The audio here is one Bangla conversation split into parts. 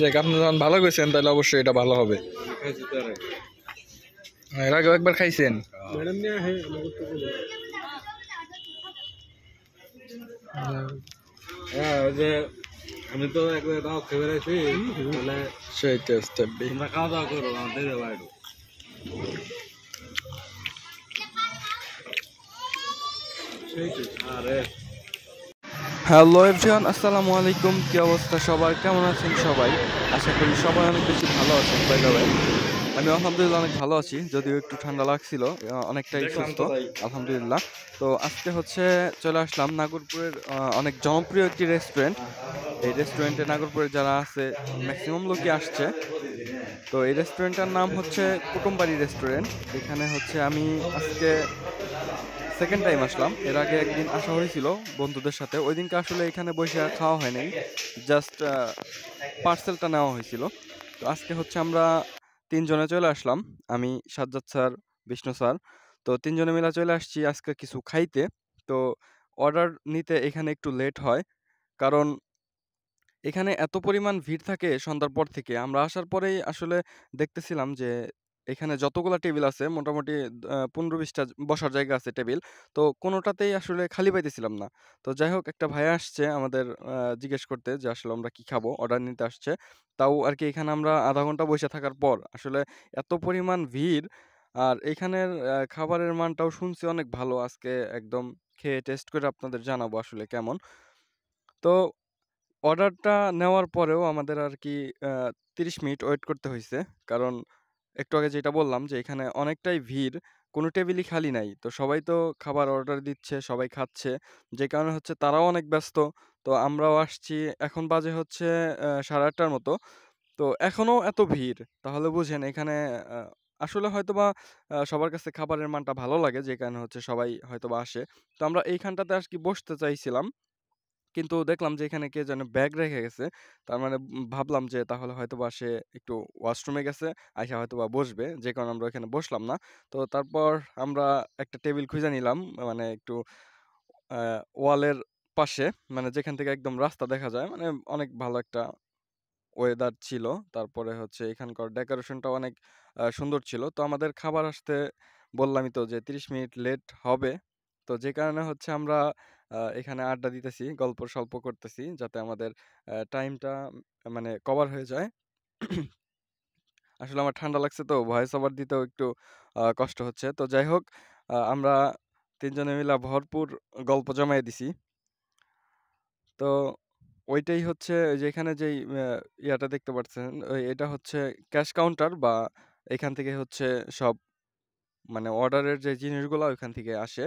যাই আপনি যখন ভালো গেছেন তাহলে অবশ্যই এটা ভালো হবে হ্যাঁ, এর আগেও একবার খাইছেন হ্যাঁ, আমি তো একবার দাও খাওয়া দাওয়া আরে হ্যালো এভরিওয়ান আসসালামু আলাইকুম কি অবস্থা সবার কেমন আছেন সবাই আশা করি সবাই অনেক বেশি ভালো আছেন ভাই ভাই আমি আলহামদুলিল্লাহ অনেক ভালো আছি যদিও একটু ঠান্ডা লাগছিল অনেকটাই সুস্থ আলহামদুলিল্লাহ তো আজকে হচ্ছে চলে আসলাম নাগরপুরের অনেক জনপ্রিয় একটি রেস্টুরেন্ট এই রেস্টুরেন্টে নাগরপুরে যারা আছে ম্যাক্সিমাম লোকই আসছে তো এই রেস্টুরেন্টটার নাম হচ্ছে কুটুমবাড়ি রেস্টুরেন্ট এখানে হচ্ছে আমি আজকে সেকেন্ড টাইম আসলাম এর আগে একদিন আসা হয়েছিল বন্ধুদের সাথে ওই দিনকে আসলে এখানে বসে আর খাওয়া হয়নি জাস্ট পার্সেলটা নেওয়া হয়েছিল তো আজকে হচ্ছে আমরা তিনজনে চলে আসলাম আমি সাজ্জাদ স্যার বিষ্ণু স্যার তো তিনজনে মিলে চলে আসছি আজকে কিছু খাইতে তো অর্ডার নিতে এখানে একটু লেট হয় কারণ এখানে এত পরিমাণ ভিড় থাকে সন্ধ্যার পর থেকে আমরা আসার পরেই আসলে দেখতেছিলাম যে এখানে যতগুলো টেবিল আছে মোটামুটি পনেরো বিশটা বসার জায়গা আছে টেবিল তো কোনোটাতেই আসলে খালি পাইতেছিলাম না তো যাই হোক একটা ভাইয়া আসছে আমাদের জিজ্ঞেস করতে যে আসলে আমরা কি খাবো অর্ডার নিতে আসছে তাও আর কি এখানে আমরা আধা ঘন্টা বসে থাকার পর আসলে এত পরিমাণ ভিড় আর এখানের খাবারের মানটাও শুনছি অনেক ভালো আজকে একদম খেয়ে টেস্ট করে আপনাদের জানাবো আসলে কেমন তো অর্ডারটা নেওয়ার পরেও আমাদের আর কি তিরিশ মিনিট ওয়েট করতে হয়েছে কারণ একটু আগে যেটা বললাম যে এখানে অনেকটাই ভিড়, কোনো টেবিলই খালি নাই। তো সবাই তো খাবার অর্ডার দিচ্ছে, সবাই খাচ্ছে। যে কারণে হচ্ছে তারাও অনেক ব্যস্ত। তো আমরাও আসছি এখন বাজে হচ্ছে সাড়ে আটটার মতো। তো এখনো এত ভিড়। তাহলে বুঝেন এখানে আসলে হয়তোবা আ সবার কাছে খাবারের মানটা ভালো লাগে যে কারণে হচ্ছে সবাই হয়তোবা আসে। তো আমরা এইখানটাতে আর কি বসতে চাইছিলাম। কিন্তু দেখলাম যে এখানে কে যেন ব্যাগ রেখে গেছে তার মানে ভাবলাম যে তাহলে হয়তো বা সে একটু ওয়াশরুমে গেছে আইসা হয়তো বা বসবে যে কারণে আমরা এখানে বসলাম না তো তারপর আমরা একটা টেবিল খুঁজে নিলাম মানে একটু ওয়ালের পাশে মানে যেখান থেকে একদম রাস্তা দেখা যায় মানে অনেক ভালো একটা ওয়েদার ছিল তারপরে হচ্ছে এখানকার ডেকোরেশনটা অনেক সুন্দর ছিল তো আমাদের খাবার আসতে বললামই তো যে তিরিশ মিনিট লেট হবে তো যে কারণে হচ্ছে আমরা এখানে আড্ডা দিতেছি গল্প সল্প করতেছি যাতে আমাদের টাইমটা মানে কভার হয়ে যায় আসলে আমার ঠান্ডা লাগছে তো ভয়েস ওভার দিতেও একটু কষ্ট হচ্ছে তো যাই হোক আমরা তিনজনে মিলে ভরপুর গল্প জমাই দিছি তো ওইটাই হচ্ছে যে এখানে যেই ইয়াটা দেখতে পাচ্ছেন এটা হচ্ছে ক্যাশ কাউন্টার বা এখান থেকে হচ্ছে সব মানে অর্ডারের যে জিনিসগুলো ওইখান থেকে আসে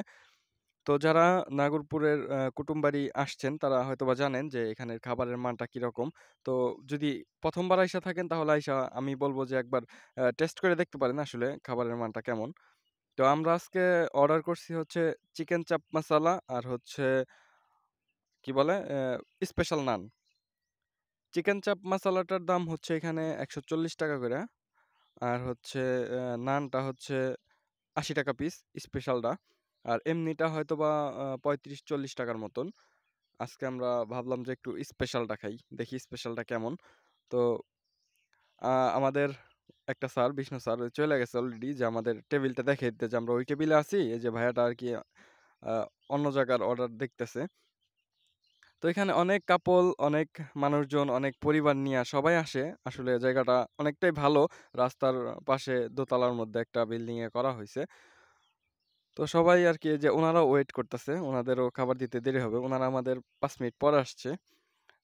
তো যারা নাগরপুরের কুটুমবাড়ি আসছেন তারা হয়তোবা জানেন যে এখানের খাবারের মানটা কিরকম। তো যদি প্রথমবার আইসা থাকেন তাহলে আইসা আমি বলবো যে একবার টেস্ট করে দেখতে পারেন আসলে খাবারের মানটা কেমন। তো আমরা আজকে অর্ডার করছি হচ্ছে চিকেন চাপ মশালা আর হচ্ছে কি বলে? স্পেশাল নান। চিকেন চাপ মশালাটার দাম হচ্ছে এখানে একশো টাকা করে আর হচ্ছে নানটা হচ্ছে আশি টাকা পিস স্পেশালটা। আর এমনিটা হয়তো বা পঁয়ত্রিশ চল্লিশ টাকার মতন আজকে আমরা ভাবলাম যে একটু স্পেশালটা খাই দেখি স্পেশালটা কেমন তো আমাদের একটা স্যার বিষ্ণু স্যার চলে গেছে অলরেডি যে আমাদের টেবিলটা দেখে দিতে যে আমরা ওই টেবিলে আছি এই যে ভাইয়াটা আর কি অন্য জায়গার অর্ডার দেখতেছে তো এখানে অনেক কাপল অনেক মানুষজন অনেক পরিবার নিয়ে সবাই আসে আসলে জায়গাটা অনেকটাই ভালো রাস্তার পাশে দোতলার মধ্যে একটা বিল্ডিংয়ে করা হয়েছে তো সবাই আর কি যে ওনারা ওয়েট করতেছে ওনাদেরও খাবার দিতে দেরি হবে ওনারা আমাদের পাঁচ মিনিট পর আসছে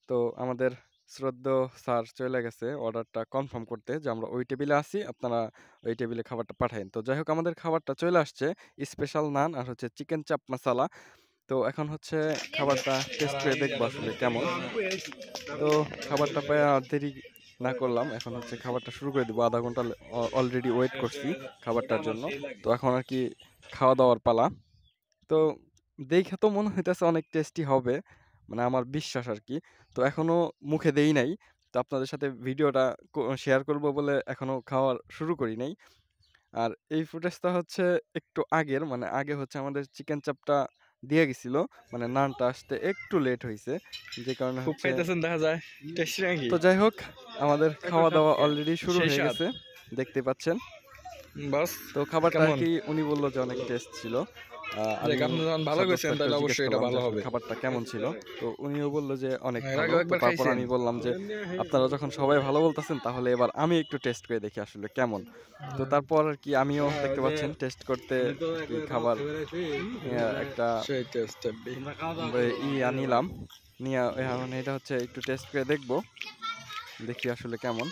তো আমাদের শ্রদ্ধ স্যার চলে গেছে অর্ডারটা কনফার্ম করতে যে আমরা ওই টেবিলে আসি আপনারা ওই টেবিলে খাবারটা পাঠাইন তো যাই হোক আমাদের খাবারটা চলে আসছে স্পেশাল নান আর হচ্ছে চিকেন চাপ মশালা তো এখন হচ্ছে খাবারটা টেস্ট করে দেখবো আসলে কেমন তো খাবারটা পাওয়া দেরি না করলাম এখন হচ্ছে খাবারটা শুরু করে দিব আধা ঘন্টা অলরেডি ওয়েট করছি খাবারটার জন্য তো এখন আর কি খাওয়া দাওয়ার পালা তো দেখে তো মনে হইতেছে অনেক টেস্টি হবে মানে আমার বিশ্বাস আর কি তো এখনও মুখে দেই নাই তো আপনাদের সাথে ভিডিওটা শেয়ার করব বলে এখনও খাওয়ার শুরু করি নাই আর এই ফুটেজটা হচ্ছে একটু আগের মানে আগে হচ্ছে আমাদের চিকেন চাপটা দিয়ে গেছিল মানে নানটা আসতে একটু লেট হয়েছে যে কারণে দেখা যায় তো যাই হোক আমাদের খাওয়া দাওয়া অলরেডি শুরু হয়ে গেছে দেখতে পাচ্ছেন বাস তো খাবারটা কি উনি বললো যে অনেক টেস্ট ছিল খাবারটা কেমন ছিল তো উনিও বললো যে অনেক হ্যাঁ, বললাম যে আপনারা যখন সবাই ভালো বলতেছেন তাহলে এবার আমি একটু টেস্ট করে দেখি আসলে কেমন তো হ্যাঁ। তারপর আর কি আমিও হ্যাঁ, দেখতে পাচ্ছেন টেস্ট করতে খাবার একটা ই আনিলাম নিয়ে এখন এটা হচ্ছে একটু টেস্ট করে দেখবো দেখি আসলে কেমন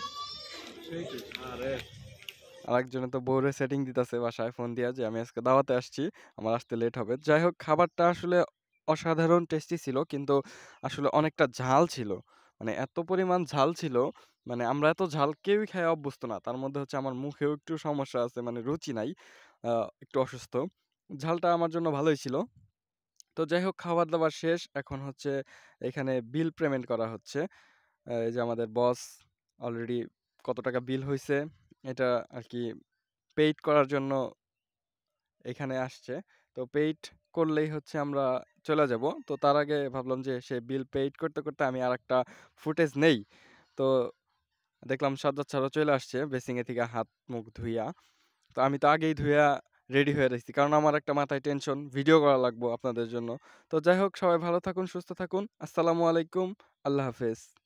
আরেকজনে তো বউরে সেটিং দিতেছে বাসায় ফোন দিয়া যে আমি আজকে দাওয়াতে আসছি আমার আসতে লেট হবে যাই হোক খাবারটা আসলে অসাধারণ টেস্টি ছিল কিন্তু আসলে অনেকটা ঝাল ছিল মানে এত পরিমাণ ঝাল ছিল মানে আমরা এত ঝাল কেউই খায় অভ্যস্ত না তার মধ্যে হচ্ছে আমার মুখেও একটু সমস্যা আছে মানে রুচি নাই একটু অসুস্থ ঝালটা আমার জন্য ভালোই ছিল তো যাই হোক খাবার দাবার শেষ এখন হচ্ছে এখানে বিল পেমেন্ট করা হচ্ছে এই যে আমাদের বস অলরেডি কত টাকা বিল হয়েছে এটা আর কি পেইড করার জন্য এখানে আসছে তো পেইড করলেই হচ্ছে আমরা চলে যাব তো তার আগে ভাবলাম যে সে বিল পেইড করতে করতে আমি আর একটা ফুটেজ নেই তো দেখলাম সাজ্জাদ ছাড়া চলে আসছে বেসিংয়ে থেকে হাত মুখ ধুইয়া তো আমি তো আগেই ধুইয়া রেডি হয়ে রয়েছি কারণ আমার একটা মাথায় টেনশন ভিডিও করা লাগবো আপনাদের জন্য তো যাই হোক সবাই ভালো থাকুন সুস্থ থাকুন আসসালামু আলাইকুম আল্লাহ হাফেজ